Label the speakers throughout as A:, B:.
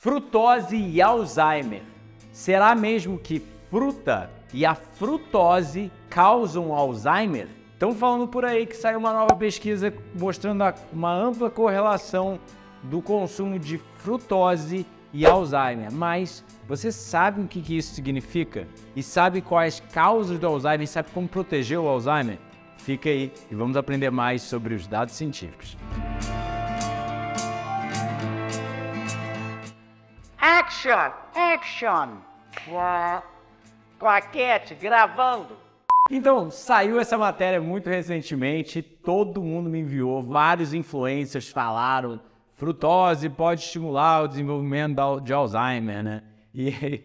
A: Frutose e Alzheimer. Será mesmo que fruta e a frutose causam Alzheimer? Estão falando por aí que saiu uma nova pesquisa mostrando uma ampla correlação do consumo de frutose e Alzheimer. Mas você sabe o que isso significa? E sabe quais causas do Alzheimer? sabe como proteger o Alzheimer? Fica aí e vamos aprender mais sobre os dados científicos. Action! Action! Claquete, gravando! Então, saiu essa matéria muito recentemente, todo mundo me enviou, vários influencers falaram, frutose pode estimular o desenvolvimento de Alzheimer, né? E,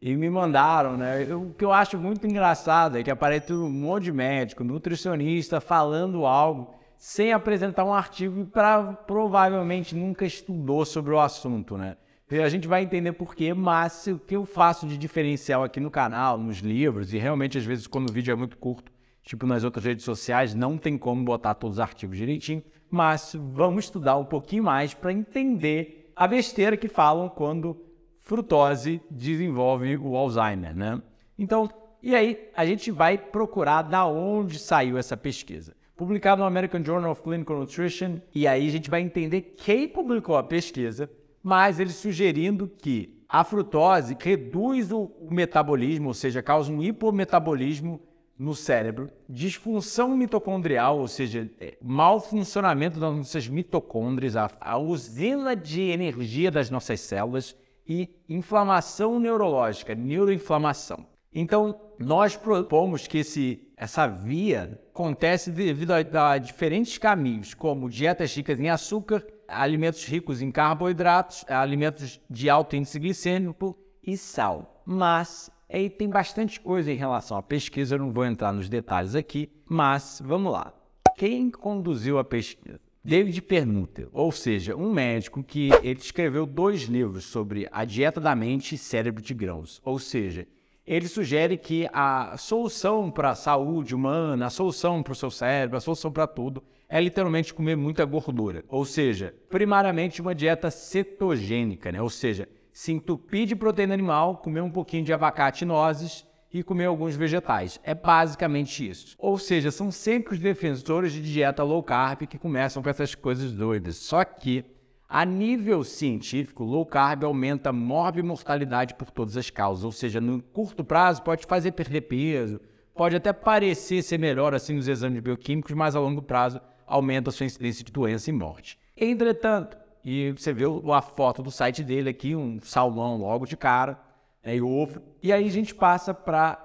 A: e me mandaram, né? O que eu acho muito engraçado é que aparece um monte de médico, nutricionista falando algo sem apresentar um artigo e pra, provavelmente nunca estudou sobre o assunto, né? E a gente vai entender por quê, mas o que eu faço de diferencial aqui no canal, nos livros, e realmente às vezes quando o vídeo é muito curto, tipo nas outras redes sociais, não tem como botar todos os artigos direitinho, mas vamos estudar um pouquinho mais para entender a besteira que falam quando frutose desenvolve o Alzheimer, né? Então, e aí a gente vai procurar da onde saiu essa pesquisa. Publicado no American Journal of Clinical Nutrition, e aí a gente vai entender quem publicou a pesquisa, mas eles sugerindo que a frutose reduz o metabolismo, ou seja, causa um hipometabolismo no cérebro, disfunção mitocondrial, ou seja, é, mau funcionamento das nossas mitocôndrias, a, a usina de energia das nossas células e inflamação neurológica, neuroinflamação. Então, nós propomos que esse, essa via acontece devido a, a diferentes caminhos, como dietas ricas em açúcar, alimentos ricos em carboidratos, alimentos de alto índice glicêmico e sal. Mas aí tem bastante coisa em relação à pesquisa, eu não vou entrar nos detalhes aqui, mas vamos lá. Quem conduziu a pesquisa? David Pernutter, ou seja, um médico que ele escreveu dois livros sobre a dieta da mente e cérebro de grãos, ou seja, ele sugere que a solução para a saúde humana, a solução para o seu cérebro, a solução para tudo, é literalmente comer muita gordura. Ou seja, primariamente uma dieta cetogênica, né? ou seja, se entupir de proteína animal, comer um pouquinho de abacate e nozes e comer alguns vegetais. É basicamente isso. Ou seja, são sempre os defensores de dieta low carb que começam com essas coisas doidas. Só que a nível científico, low carb aumenta mortalidade por todas as causas, ou seja, no curto prazo pode fazer perder peso, pode até parecer ser melhor assim nos exames bioquímicos, mas a longo prazo aumenta a sua incidência de doença e morte. Entretanto, e você vê a foto do site dele aqui, um salmão logo de cara, né, e ovo. E aí a gente passa para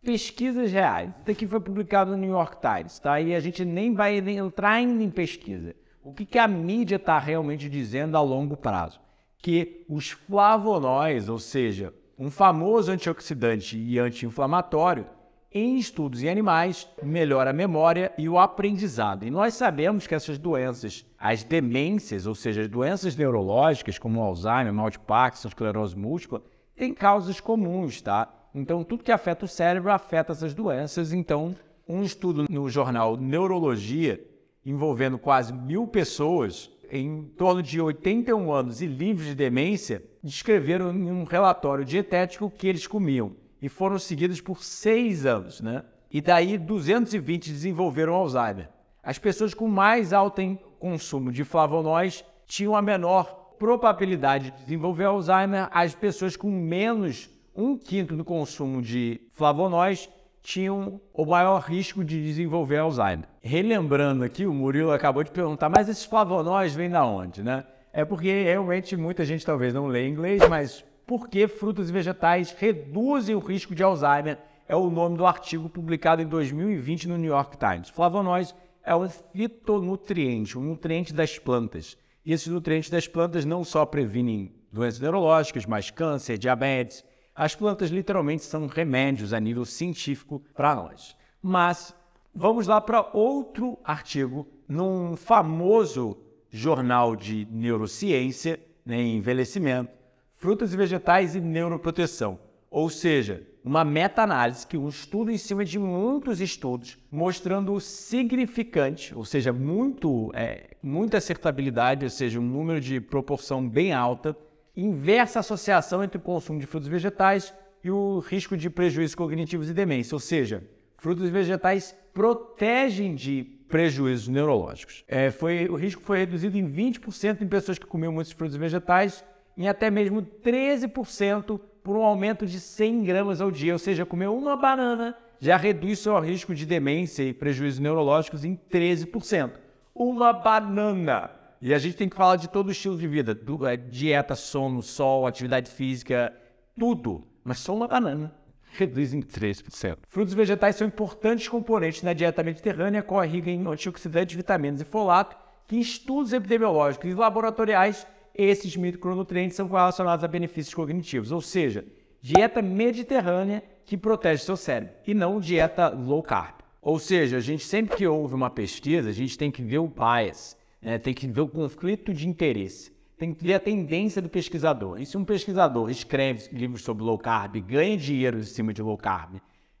A: pesquisas reais. Isso aqui foi publicado no New York Times, tá? E a gente nem vai entrar ainda em pesquisa. O que, que a mídia está realmente dizendo a longo prazo? Que os flavonóis, ou seja, um famoso antioxidante e anti-inflamatório, em estudos em animais, melhora a memória e o aprendizado. E nós sabemos que essas doenças, as demências, ou seja, as doenças neurológicas como Alzheimer, mal de Parkinson, esclerose múltipla, têm causas comuns, tá? Então, tudo que afeta o cérebro afeta essas doenças. Então, um estudo no jornal Neurologia envolvendo quase mil pessoas em torno de 81 anos e livres de demência, descreveram em um relatório dietético que eles comiam e foram seguidos por seis anos, né? E daí 220 desenvolveram Alzheimer. As pessoas com mais alto consumo de flavonoides tinham a menor probabilidade de desenvolver Alzheimer. As pessoas com menos um quinto do consumo de flavonoides tinham o maior risco de desenvolver Alzheimer. Relembrando aqui, o Murilo acabou de perguntar, mas esses flavonóis vêm da onde, né? É porque realmente muita gente talvez não leia inglês, mas por que frutas e vegetais reduzem o risco de Alzheimer é o nome do artigo publicado em 2020 no New York Times. Flavonóis é um fitonutriente, um nutriente das plantas. E esses nutrientes das plantas não só previnem doenças neurológicas, mas câncer, diabetes, as plantas literalmente são remédios a nível científico para nós. Mas vamos lá para outro artigo num famoso jornal de neurociência, né, envelhecimento, frutas e vegetais e neuroproteção. Ou seja, uma meta-análise que um estudo em cima de muitos estudos, mostrando significante, ou seja, muito, é, muita acertabilidade, ou seja, um número de proporção bem alta inversa associação entre o consumo de frutos vegetais e o risco de prejuízos cognitivos e demência, ou seja, frutos vegetais protegem de prejuízos neurológicos. É, foi, o risco foi reduzido em 20% em pessoas que comiam muitos frutos vegetais, em até mesmo 13% por um aumento de 100 gramas ao dia, ou seja, comer uma banana já reduz seu risco de demência e prejuízos neurológicos em 13%. Uma banana! E a gente tem que falar de todo o estilo de vida: do, é, dieta, sono, sol, atividade física, tudo. Mas só uma banana reduz em 3%. Frutos vegetais são importantes componentes na dieta mediterrânea, com a rica em antioxidantes, vitaminas e folato, que em estudos epidemiológicos e laboratoriais, esses micronutrientes são correlacionados a benefícios cognitivos, ou seja, dieta mediterrânea que protege seu cérebro, e não dieta low carb. Ou seja, a gente sempre que ouve uma pesquisa, a gente tem que ver o bias. É, tem que ver o conflito de interesse. Tem que ver a tendência do pesquisador. E se um pesquisador escreve livros sobre low carb, ganha dinheiro em cima de low carb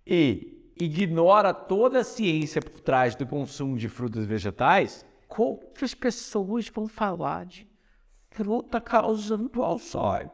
A: e ignora toda a ciência por trás do consumo de frutas e vegetais, quantas pessoas vão falar de fruta causando Alzheimer?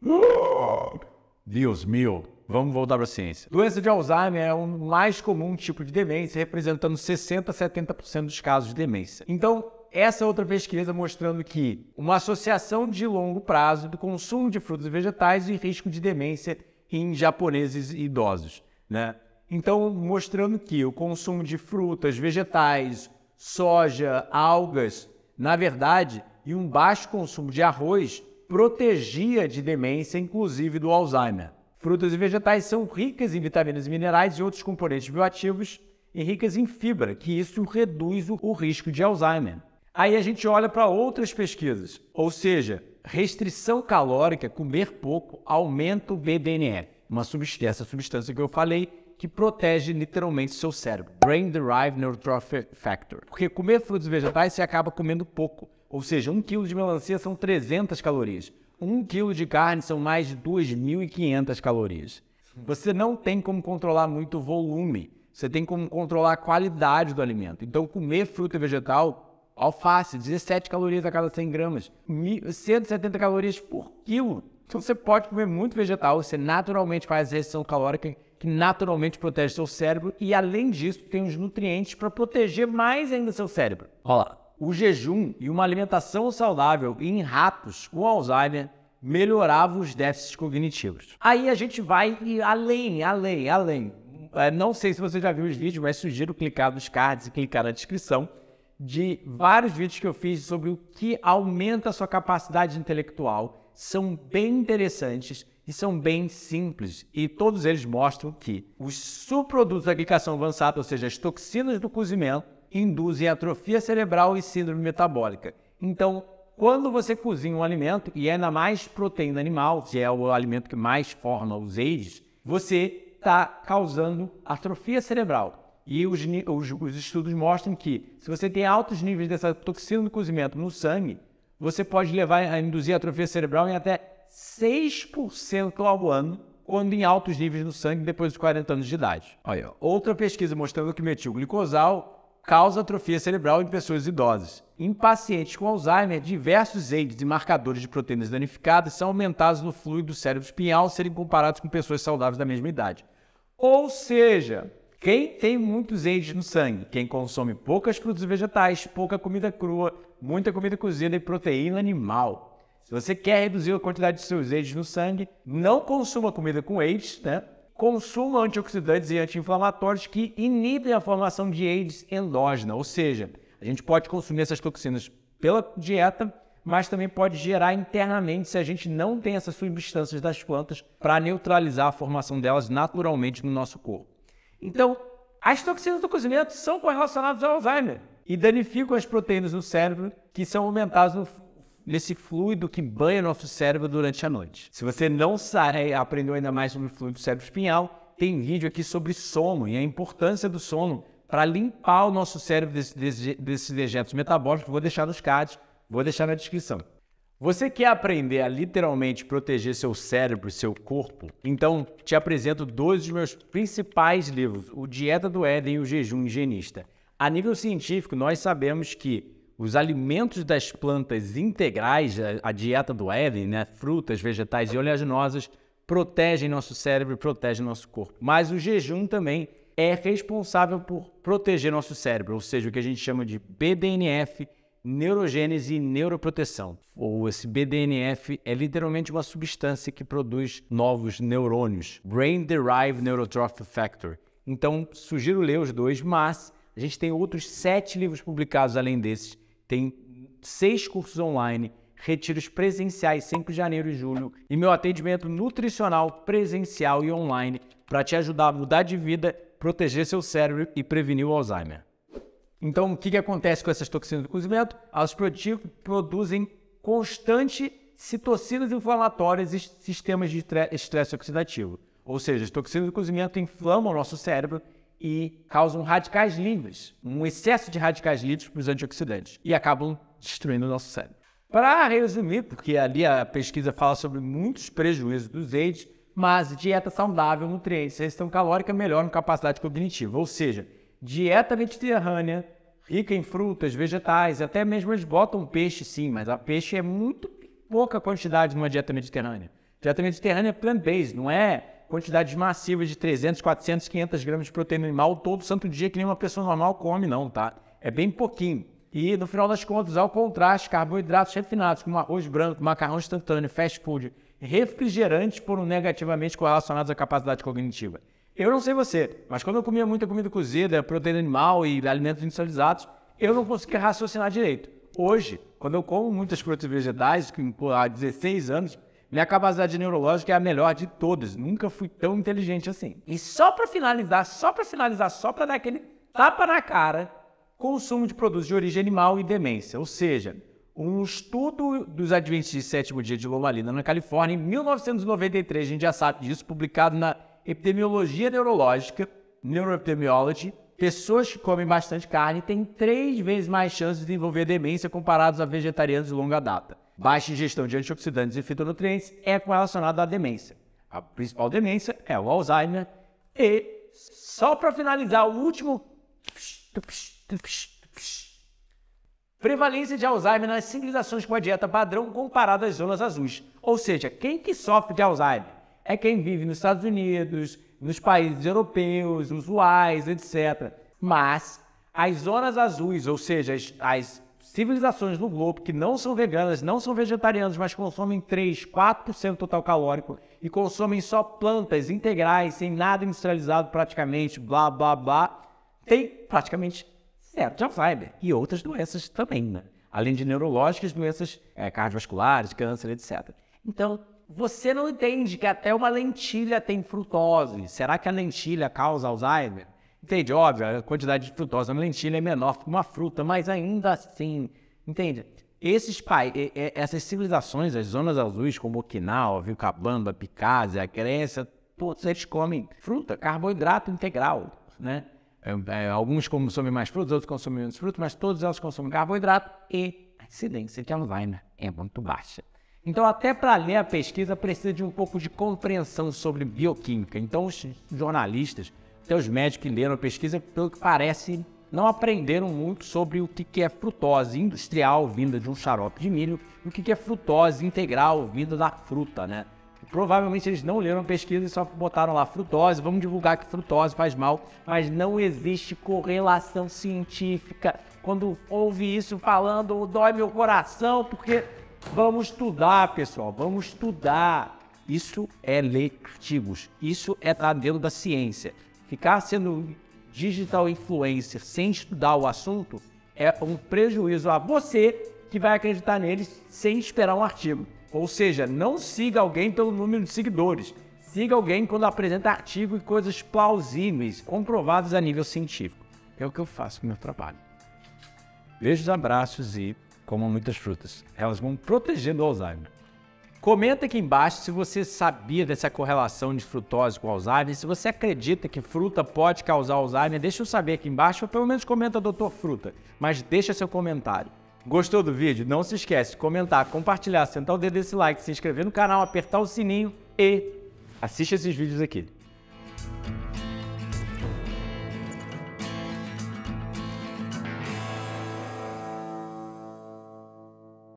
A: Deus meu, vamos voltar para a ciência. Doença de Alzheimer é o mais comum tipo de demência, representando 60 a 70% dos casos de demência. Então, essa é outra pesquisa mostrando que uma associação de longo prazo do consumo de frutas e vegetais e risco de demência em japoneses idosos, né? Então, mostrando que o consumo de frutas, vegetais, soja, algas, na verdade, e um baixo consumo de arroz protegia de demência, inclusive do Alzheimer. Frutas e vegetais são ricas em vitaminas e minerais e outros componentes bioativos e ricas em fibra, que isso reduz o risco de Alzheimer. Aí a gente olha para outras pesquisas, ou seja, restrição calórica, é comer pouco, aumenta o BDNF, uma substância, essa substância que eu falei, que protege literalmente seu cérebro, Brain Derived Neurotrophic Factor. Porque comer frutos e vegetais você acaba comendo pouco, ou seja, um quilo de melancia são 300 calorias, um quilo de carne são mais de 2.500 calorias. Você não tem como controlar muito o volume, você tem como controlar a qualidade do alimento. Então, comer fruta e vegetal Alface, 17 calorias a cada 100 gramas, 170 calorias por quilo. Então você pode comer muito vegetal, você naturalmente faz a restrição calórica, que naturalmente protege seu cérebro, e além disso, tem os nutrientes para proteger mais ainda seu cérebro. Olha lá. O jejum e uma alimentação saudável em ratos com Alzheimer melhoravam os déficits cognitivos. Aí a gente vai além, além, além. É, não sei se você já viu os vídeos, mas sugiro clicar nos cards e clicar na descrição de vários vídeos que eu fiz sobre o que aumenta a sua capacidade intelectual. São bem interessantes e são bem simples. E todos eles mostram que os subprodutos da glicação avançada, ou seja, as toxinas do cozimento, induzem atrofia cerebral e síndrome metabólica. Então, quando você cozinha um alimento, e é ainda mais proteína animal, que é o alimento que mais forma os AIDS, você está causando atrofia cerebral, e os, os, os estudos mostram que, se você tem altos níveis dessa toxina do cozimento no sangue, você pode levar a induzir atrofia cerebral em até 6% ao ano, quando em altos níveis no sangue depois dos 40 anos de idade. Olha, outra pesquisa mostrando que metilglicosal causa atrofia cerebral em pessoas idosas. Em pacientes com Alzheimer, diversos aids e marcadores de proteínas danificadas são aumentados no fluido do cérebro espinhal serem comparados com pessoas saudáveis da mesma idade. Ou seja, quem tem muitos AIDS no sangue, quem consome poucas frutas e vegetais, pouca comida crua, muita comida cozida e proteína animal. Se você quer reduzir a quantidade de seus AIDS no sangue, não consuma comida com AIDS, né? Consuma antioxidantes e anti-inflamatórios que inibem a formação de AIDS endógena, ou seja, a gente pode consumir essas toxinas pela dieta, mas também pode gerar internamente se a gente não tem essas substâncias das plantas para neutralizar a formação delas naturalmente no nosso corpo. Então, as toxinas do cozimento são correlacionadas ao Alzheimer e danificam as proteínas no cérebro que são aumentadas no, nesse fluido que banha nosso cérebro durante a noite. Se você não sabe, aprendeu ainda mais sobre o fluido cérebro espinhal, tem vídeo aqui sobre sono e a importância do sono para limpar o nosso cérebro desses desse, desse dejetos metabólicos. Vou deixar nos cards, vou deixar na descrição. Você quer aprender a literalmente proteger seu cérebro e seu corpo? Então, te apresento dois dos meus principais livros, o Dieta do Éden e o Jejum Higienista. A nível científico, nós sabemos que os alimentos das plantas integrais, a dieta do Éden, né, frutas, vegetais e oleaginosas, protegem nosso cérebro e protegem nosso corpo. Mas o jejum também é responsável por proteger nosso cérebro, ou seja, o que a gente chama de BDNF, neurogênese e neuroproteção. Ou esse BDNF é literalmente uma substância que produz novos neurônios, Brain Derived Neurotrophic Factor. Então, sugiro ler os dois, mas a gente tem outros sete livros publicados além desses, tem seis cursos online, retiros presenciais sempre em janeiro e julho e meu atendimento nutricional presencial e online para te ajudar a mudar de vida, proteger seu cérebro e prevenir o Alzheimer. Então, o que, que acontece com essas toxinas do cozimento? Elas produzem constante citocinas inflamatórias e sistemas de estresse oxidativo. Ou seja, as toxinas do cozimento inflamam o nosso cérebro e causam radicais livres, um excesso de radicais livres para os antioxidantes, e acabam destruindo o nosso cérebro. Para resumir, porque ali a pesquisa fala sobre muitos prejuízos dos AIDS, mas dieta saudável, nutrientes, restrição calórica melhoram capacidade cognitiva. Ou seja, dieta mediterrânea, rica em frutas, vegetais, até mesmo eles botam peixe sim, mas a peixe é muito pouca quantidade numa dieta mediterrânea. Dieta mediterrânea é plant-based, não é quantidades massivas de 300, 400, 500 gramas de proteína animal todo santo dia que nenhuma pessoa normal come não, tá? É bem pouquinho. E no final das contas, ao contraste, carboidratos refinados como arroz branco, macarrão instantâneo, fast food, refrigerantes foram negativamente correlacionados à capacidade cognitiva. Eu não sei você, mas quando eu comia muita comida cozida, proteína animal e alimentos industrializados, eu não conseguia raciocinar direito. Hoje, quando eu como muitas frutas e vegetais, há 16 anos, minha capacidade neurológica é a melhor de todas. Nunca fui tão inteligente assim. E só para finalizar, só para finalizar, só para dar aquele tapa na cara, consumo de produtos de origem animal e demência. Ou seja, um estudo dos Adventistas de Sétimo Dia de Loma Linda, na Califórnia, em 1993, a gente já sabe disso, publicado na epidemiologia neurológica, neuroepidemiology, pessoas que comem bastante carne têm três vezes mais chances de desenvolver demência comparados a vegetarianos de longa data. Baixa ingestão de antioxidantes e fitonutrientes é correlacionada à demência. A principal demência é o Alzheimer. E, só para finalizar, o último. Prevalência de Alzheimer nas civilizações com a dieta padrão comparada às zonas azuis. Ou seja, quem que sofre de Alzheimer? é quem vive nos Estados Unidos, nos países europeus, usuais, etc. Mas as zonas azuis, ou seja, as, as civilizações do globo que não são veganas, não são vegetarianas, mas consomem 3, 4% total calórico e consomem só plantas integrais, sem nada industrializado praticamente, blá blá blá, tem praticamente zero de Alzheimer e outras doenças também, né? Além de neurológicas, doenças é, cardiovasculares, câncer, etc. Então, você não entende que até uma lentilha tem frutose. Será que a lentilha causa Alzheimer? Entende? Óbvio, a quantidade de frutose na lentilha é menor que uma fruta, mas ainda assim, entende? Esses pais, essas civilizações, as zonas azuis como Okinawa, Vilcabamba, Picasa, a Grécia, todos eles comem fruta, carboidrato integral, né? É, é, alguns consomem mais frutas, outros consomem menos frutas, mas todos elas consomem carboidrato e a incidência de Alzheimer é muito baixa. Então, até para ler a pesquisa, precisa de um pouco de compreensão sobre bioquímica. Então, os jornalistas, até os médicos que leram a pesquisa, pelo que parece, não aprenderam muito sobre o que é frutose industrial vinda de um xarope de milho e o que é frutose integral vinda da fruta, né? Provavelmente eles não leram a pesquisa e só botaram lá frutose, vamos divulgar que frutose faz mal, mas não existe correlação científica. Quando ouve isso falando, dói meu coração, porque Vamos estudar, pessoal, vamos estudar. Isso é ler artigos, isso é estar dentro da ciência. Ficar sendo digital influencer sem estudar o assunto é um prejuízo a você que vai acreditar neles sem esperar um artigo. Ou seja, não siga alguém pelo número de seguidores. Siga alguém quando apresenta artigo e coisas plausíveis, comprovadas a nível científico. É o que eu faço com meu trabalho. Beijos, abraços e comam muitas frutas. Elas vão proteger do Alzheimer. Comenta aqui embaixo se você sabia dessa correlação de frutose com Alzheimer, se você acredita que fruta pode causar Alzheimer, deixa eu saber aqui embaixo, ou pelo menos comenta Doutor Fruta, mas deixa seu comentário. Gostou do vídeo? Não se esquece de comentar, compartilhar, sentar o dedo desse like, se inscrever no canal, apertar o sininho e assista esses vídeos aqui.